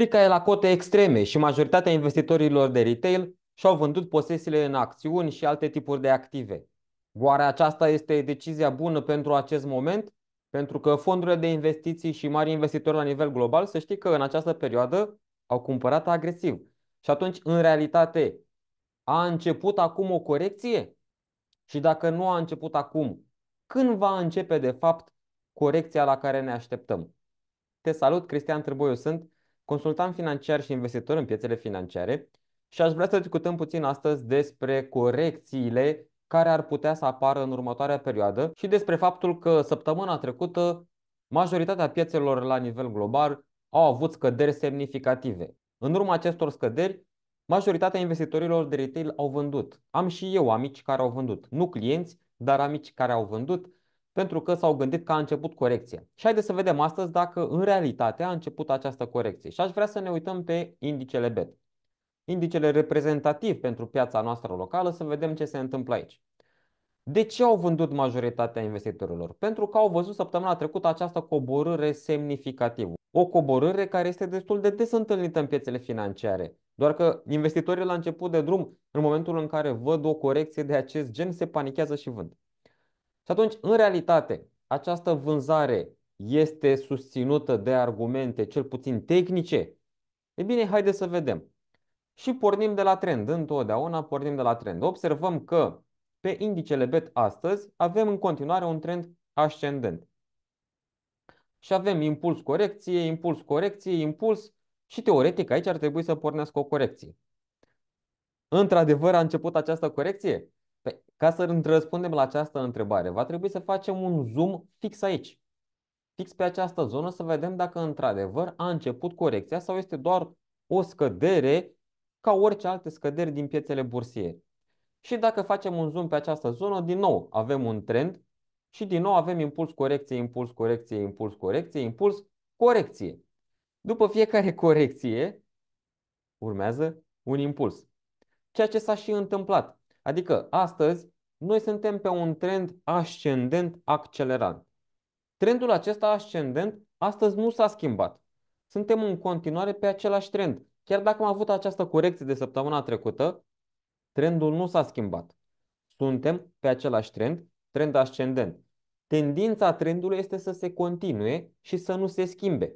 Frica e la cote extreme și majoritatea investitorilor de retail și-au vândut posesiile în acțiuni și alte tipuri de active. Oare aceasta este decizia bună pentru acest moment? Pentru că fondurile de investiții și mari investitori la nivel global, să știi că în această perioadă au cumpărat agresiv. Și atunci, în realitate, a început acum o corecție? Și dacă nu a început acum, când va începe de fapt corecția la care ne așteptăm? Te salut, Cristian Trăboiu, sunt consultant financiar și investitor în piețele financiare și aș vrea să discutăm puțin astăzi despre corecțiile care ar putea să apară în următoarea perioadă și despre faptul că săptămâna trecută majoritatea piețelor la nivel global au avut scăderi semnificative. În urma acestor scăderi, majoritatea investitorilor de retail au vândut. Am și eu amici care au vândut, nu clienți, dar amici care au vândut pentru că s-au gândit că a început corecția. Și haideți să vedem astăzi dacă în realitate a început această corecție. Și aș vrea să ne uităm pe indicele BET, indicele reprezentativ pentru piața noastră locală, să vedem ce se întâmplă aici. De ce au vândut majoritatea investitorilor? Pentru că au văzut săptămâna trecută această coborâre semnificativă. O coborâre care este destul de des întâlnită în piețele financiare. Doar că investitorii la început de drum, în momentul în care văd o corecție de acest gen, se panichează și vând. Și atunci, în realitate, această vânzare este susținută de argumente, cel puțin tehnice? E bine, haideți să vedem. Și pornim de la trend. Întotdeauna pornim de la trend. Observăm că pe indicele BET astăzi avem în continuare un trend ascendent. Și avem impuls corecție, impuls corecție, impuls și teoretic aici ar trebui să pornească o corecție. Într-adevăr a început această corecție? Păi, ca să răspundem la această întrebare, va trebui să facem un zoom fix aici, fix pe această zonă, să vedem dacă într-adevăr a început corecția sau este doar o scădere ca orice alte scăderi din piețele bursiere. Și dacă facem un zoom pe această zonă, din nou avem un trend și din nou avem impuls, corecție, impuls, corecție, impuls, corecție, impuls, corecție. După fiecare corecție urmează un impuls. Ceea ce s-a și întâmplat. Adică astăzi noi suntem pe un trend ascendent accelerant. Trendul acesta ascendent astăzi nu s-a schimbat. Suntem în continuare pe același trend. Chiar dacă am avut această corecție de săptămâna trecută, trendul nu s-a schimbat. Suntem pe același trend, trend ascendent. Tendința trendului este să se continue și să nu se schimbe.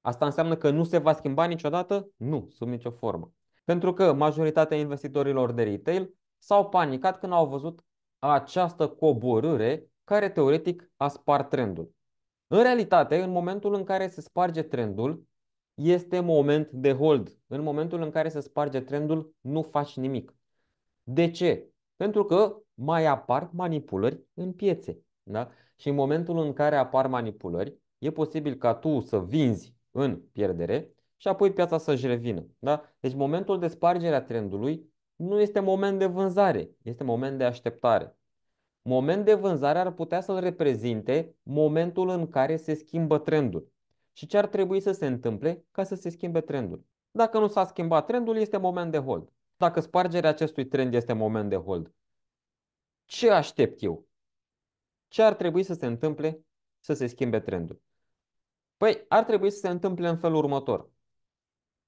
Asta înseamnă că nu se va schimba niciodată? Nu, sub nicio formă. Pentru că majoritatea investitorilor de retail s-au panicat când au văzut această coborâre care teoretic a spart trendul. În realitate, în momentul în care se sparge trendul, este moment de hold. În momentul în care se sparge trendul, nu faci nimic. De ce? Pentru că mai apar manipulări în piețe. Da? Și în momentul în care apar manipulări, e posibil ca tu să vinzi în pierdere și apoi piața să-și revină. Da? Deci momentul de spargere a trendului nu este moment de vânzare, este moment de așteptare. Moment de vânzare ar putea să-l reprezinte momentul în care se schimbă trendul și ce ar trebui să se întâmple ca să se schimbe trendul. Dacă nu s-a schimbat trendul, este moment de hold. Dacă spargerea acestui trend este moment de hold, ce aștept eu? Ce ar trebui să se întâmple să se schimbe trendul? Păi, ar trebui să se întâmple în felul următor.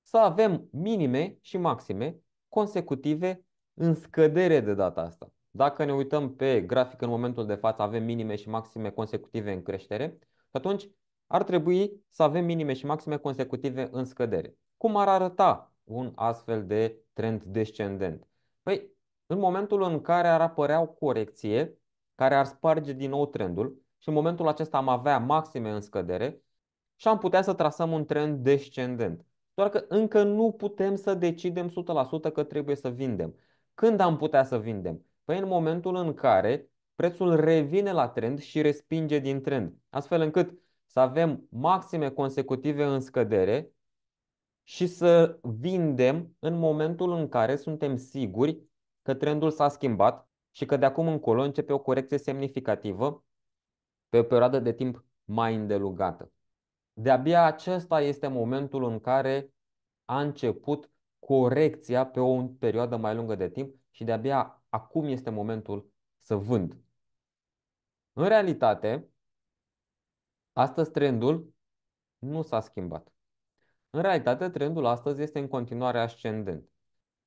Să avem minime și maxime consecutive în scădere de data asta. Dacă ne uităm pe grafic în momentul de față, avem minime și maxime consecutive în creștere și atunci ar trebui să avem minime și maxime consecutive în scădere. Cum ar arăta un astfel de trend descendent? Păi, în momentul în care ar apărea o corecție care ar sparge din nou trendul și în momentul acesta am avea maxime în scădere și am putea să trasăm un trend descendent doar că încă nu putem să decidem 100% că trebuie să vindem. Când am putea să vindem? Păi în momentul în care prețul revine la trend și respinge din trend, astfel încât să avem maxime consecutive în scădere și să vindem în momentul în care suntem siguri că trendul s-a schimbat și că de acum încolo începe o corecție semnificativă pe o perioadă de timp mai îndelugată. De-abia acesta este momentul în care a început corecția pe o perioadă mai lungă de timp și de-abia acum este momentul să vând. În realitate, astăzi trendul nu s-a schimbat. În realitate, trendul astăzi este în continuare ascendent.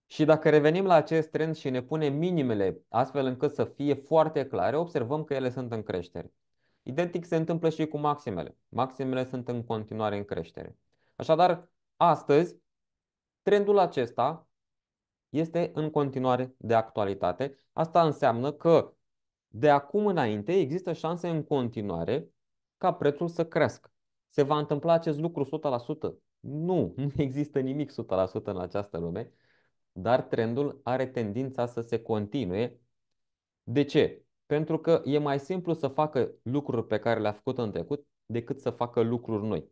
Și dacă revenim la acest trend și ne punem minimele astfel încât să fie foarte clare, observăm că ele sunt în creștere. Identic se întâmplă și cu maximele. Maximele sunt în continuare în creștere. Așadar, astăzi, trendul acesta este în continuare de actualitate. Asta înseamnă că de acum înainte există șanse în continuare ca prețul să crească. Se va întâmpla acest lucru 100%? Nu, nu există nimic 100% în această lume, dar trendul are tendința să se continue. De ce? pentru că e mai simplu să facă lucruri pe care le-a făcut în trecut decât să facă lucruri noi.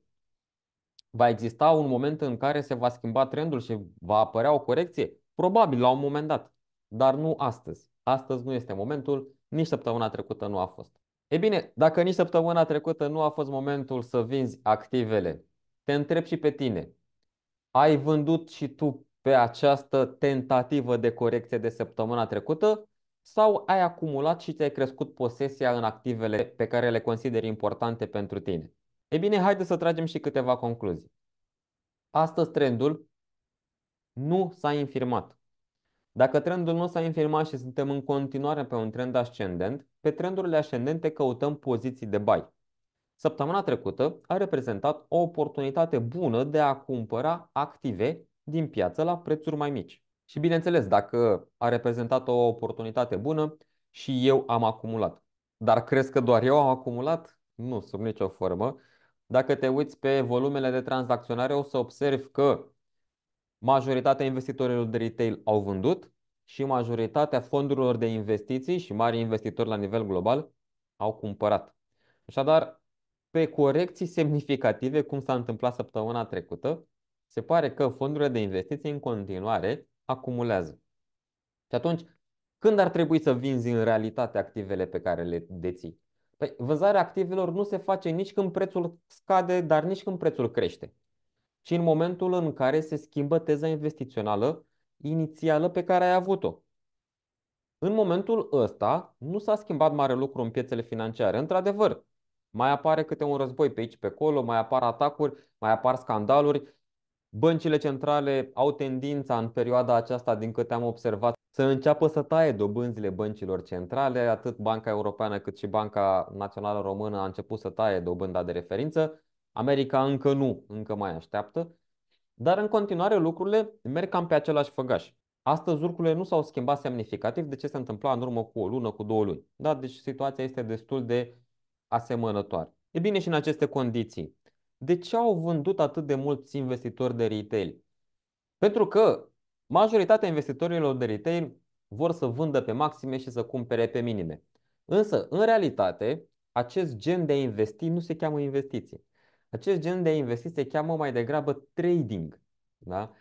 Va exista un moment în care se va schimba trendul și va apărea o corecție? Probabil la un moment dat, dar nu astăzi. Astăzi nu este momentul, nici săptămâna trecută nu a fost. E bine, dacă nici săptămâna trecută nu a fost momentul să vinzi activele, te întreb și pe tine. Ai vândut și tu pe această tentativă de corecție de săptămâna trecută sau ai acumulat și ți-ai crescut posesia în activele pe care le consideri importante pentru tine? E bine, haideți să tragem și câteva concluzii. Astăzi trendul nu s-a infirmat. Dacă trendul nu s-a infirmat și suntem în continuare pe un trend ascendent, pe trendurile ascendente căutăm poziții de bai. Săptămâna trecută a reprezentat o oportunitate bună de a cumpăra active din piață la prețuri mai mici. Și bineînțeles, dacă a reprezentat o oportunitate bună și eu am acumulat. Dar crezi că doar eu am acumulat? Nu, sub nicio formă. Dacă te uiți pe volumele de tranzacționare, o să observi că majoritatea investitorilor de retail au vândut și majoritatea fondurilor de investiții și mari investitori la nivel global au cumpărat. Așadar, pe corecții semnificative, cum s-a întâmplat săptămâna trecută, se pare că fondurile de investiții în continuare acumulează. Și atunci, când ar trebui să vinzi în realitate activele pe care le deții? Păi, vânzarea activelor nu se face nici când prețul scade, dar nici când prețul crește, ci în momentul în care se schimbă teza investițională inițială pe care ai avut-o. În momentul ăsta nu s-a schimbat mare lucru în piețele financiare. Într-adevăr, mai apare câte un război pe aici, pe acolo, mai apar atacuri, mai apar scandaluri, Băncile centrale au tendința în perioada aceasta, din câte am observat, să înceapă să taie dobânzile băncilor centrale. Atât Banca Europeană cât și Banca Națională Română a început să taie dobânda de referință. America încă nu, încă mai așteaptă. Dar în continuare lucrurile merg cam pe același făgaș. Astăzi lucrurile nu s-au schimbat semnificativ de ce se întâmpla în urmă cu o lună, cu două luni. Da? Deci situația este destul de asemănătoare. E bine și în aceste condiții de ce au vândut atât de mulți investitori de retail? Pentru că majoritatea investitorilor de retail vor să vândă pe maxime și să cumpere pe minime. Însă, în realitate, acest gen de investi nu se cheamă investiție. Acest gen de investi se cheamă mai degrabă trading. Da?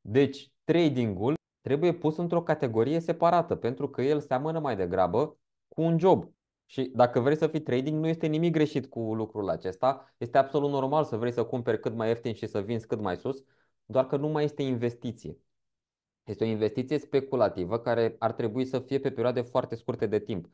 Deci, tradingul trebuie pus într-o categorie separată, pentru că el seamănă mai degrabă cu un job. Și dacă vrei să fii trading, nu este nimic greșit cu lucrul acesta. Este absolut normal să vrei să cumperi cât mai ieftin și să vinzi cât mai sus, doar că nu mai este investiție. Este o investiție speculativă care ar trebui să fie pe perioade foarte scurte de timp.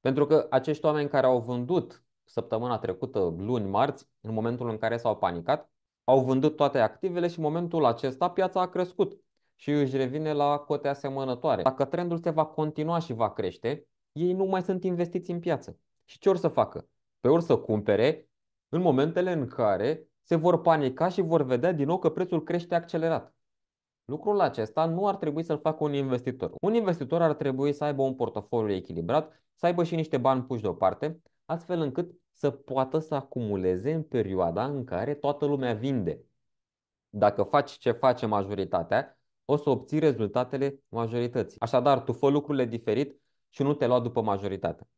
Pentru că acești oameni care au vândut săptămâna trecută, luni, marți, în momentul în care s-au panicat, au vândut toate activele și în momentul acesta piața a crescut și își revine la cote asemănătoare. Dacă trendul se va continua și va crește, ei nu mai sunt investiți în piață. Și ce or să facă? Pe păi ori să cumpere în momentele în care se vor panica și vor vedea din nou că prețul crește accelerat. Lucrul acesta nu ar trebui să-l facă un investitor. Un investitor ar trebui să aibă un portofoliu echilibrat, să aibă și niște bani puși deoparte, astfel încât să poată să acumuleze în perioada în care toată lumea vinde. Dacă faci ce face majoritatea, o să obții rezultatele majorității. Așadar, tu fă lucrurile diferit, și nu te lua după majoritate.